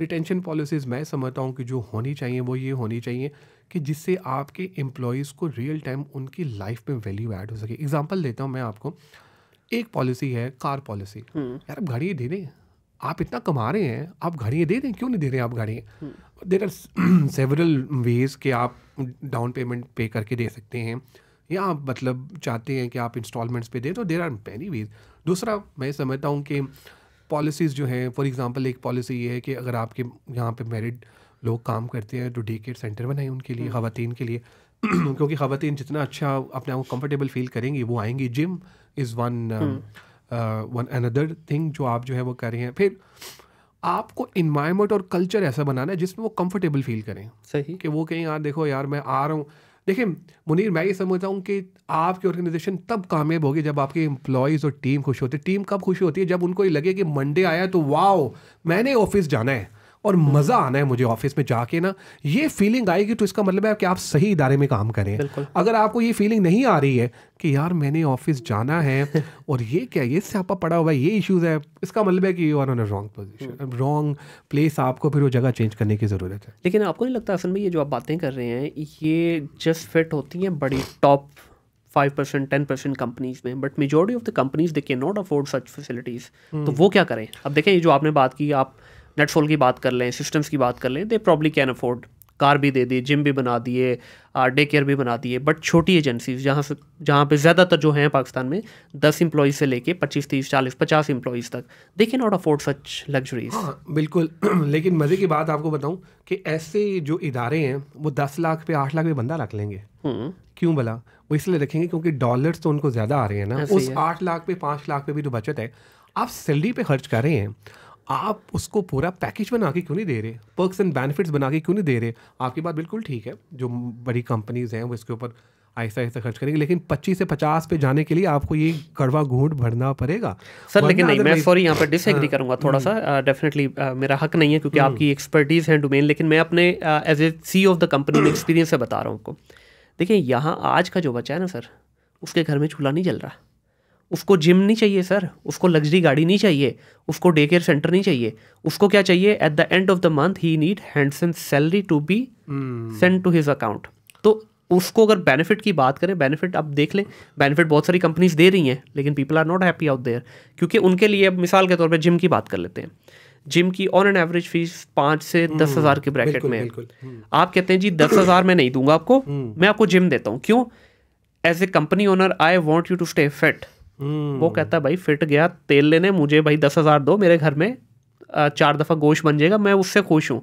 Retention policies मैं समझता हूँ कि जो होनी चाहिए वो ये होनी चाहिए कि जिससे आपके एम्प्लॉयज़ को रियल टाइम उनकी लाइफ में वैल्यू ऐड हो सके एग्जाम्पल देता हूँ मैं आपको एक पॉलिसी है कार पॉलिसी हम्म। यार आप घड़ी दे दें आप इतना कमा रहे हैं आप गाड़ियाँ दे दें क्यों नहीं दे रहे हैं आप गाड़ियाँ देर आर सेवरल वेज़ के आप डाउन पेमेंट पे करके दे सकते हैं या आप मतलब चाहते हैं कि आप इंस्टॉलमेंट्स पे दें तो देर आर मैनी वेज दूसरा मैं समझता हूँ कि पॉलिसीज़ जो हैं फॉर एग्ज़ाम्पल एक पॉलिसी ये है कि अगर आपके यहाँ पे मेरिड लोग काम करते हैं तो डे केयर सेंटर बनाए उनके लिए हम्म। ख़वान के लिए क्योंकि ख़वान जितना अच्छा अपने आप को कम्फर्टेबल फील करेंगी वो आएंगी gym is one one another thing जो आप जो है वो कर रहे हैं फिर आपको इन्वायरमेंट और कल्चर ऐसा बनाना है जिसमें वो कंफर्टेबल फील करें सही कि वो कहीं यार देखो यार मैं आ रहा हूँ देखिए मुनीर मैं ये समझता हूँ कि आपकी ऑर्गेनाइजेशन तब कामयाब होगी जब आपके एम्प्लॉयज़ और टीम खुश होती है टीम कब खुशी होती है जब उनको ये लगे कि मंडे आया तो वाओ मैंने ऑफिस जाना है और मज़ा आना है मुझे ऑफिस में जाके ना ये फीलिंग आएगी तो इसका मतलब है कि आप सही इदारे में काम करें अगर आपको ये फीलिंग नहीं आ रही है कि यार मैंने ऑफिस जाना है और ये क्या ये स्यापा पड़ा हुआ है ये इश्यूज़ है इसका मतलब है कि you are on a wrong position wrong place आपको फिर वो जगह चेंज करने की ज़रूरत है लेकिन आपको नहीं लगता असल में ये जो आप बातें कर रहे हैं ये जस्ट फिट होती हैं बड़ी top five percent ten percent companies में but majority of the companies they can not afford such facilities तो हम्म। वो क्या करें अब देखें ये जो आपने बात की आप नेटफोल की बात कर लें सिस्टम्स की बात कर लें they probably can afford car भी दे दी जिम भी बना दिए डे केयर भी बना दिए बट छोटी एजेंसीज जहाँ से जहाँ पे ज़्यादातर जो हैं पाकिस्तान में दस इम्प्लॉज से लेके पच्चीस तीस चालीस पचास इम्प्लॉयज़ तक दे के नॉट अफोर्ड सच लग्जरीज हाँ, बिल्कुल लेकिन मज़े की बात आपको बताऊँ कि ऐसे जो इदारे हैं वो दस लाख पे आठ लाख पे बंदा रख लेंगे हम्म। क्यों भला वो इसलिए रखेंगे क्योंकि डॉलर्स तो उनको ज़्यादा आ रहे हैं ना उस आठ लाख पे पाँच लाख पे भी तो बचत है आप सैलरी पे खर्च कर रहे हैं आप उसको पूरा पैकेज बना के क्यों नहीं दे रहे पर्क्स एंड बेनिफिट्स बना के क्यों नहीं दे रहे आपकी बात बिल्कुल ठीक है जो बड़ी कंपनीज हैं वो इसके ऊपर आहिस्ता आहिस्ता खर्च करेंगे लेकिन 25 से 50 पे जाने के लिए आपको ये कड़वा घूट भरना पड़ेगा सर लेकिन नहीं मैं सॉरी यहाँ पर डिसएग्री हाँ। करूँगा थोड़ा सा डेफिनेटली uh, uh, मेरा हक नहीं है क्योंकि हम्म। आपकी एक्सपर्टीज़ है डोमेन लेकिन मैं अपने as a C of the company में एक्सपीरियंस से बता रहा हूँ आपको देखिए यहाँ आज का जो बच्चा है ना सर उसके घर में चूल्हा नहीं जल रहा उसको जिम नहीं चाहिए सर उसको लग्जरी गाड़ी नहीं चाहिए उसको डे केयर सेंटर नहीं चाहिए उसको क्या चाहिए at the end of the month he need handsome salary to be send to his account तो उसको अगर बेनिफिट की बात करें बेनिफिट आप देख लें बेनिफिट बहुत सारी कंपनीज दे रही हैं लेकिन people are not happy out there क्योंकि उनके लिए अब मिसाल के तौर पर जिम की बात कर लेते हैं जिम की ऑन एन एवरेज फीस पाँच से hmm. दस हज़ार के ब्रैकेट में hmm. आप कहते हैं जी दस हज़ार मैं नहीं दूंगा आपको hmm. मैं आपको जिम देता हूँ क्यों as a company owner I want you to stay fit hmm. वो कहता है भाई फिट गया तेल लेने मुझे भाई दस हज़ार दो मेरे घर में चार दफ़ा गोश्त बन जाएगा मैं उससे खुश हूँ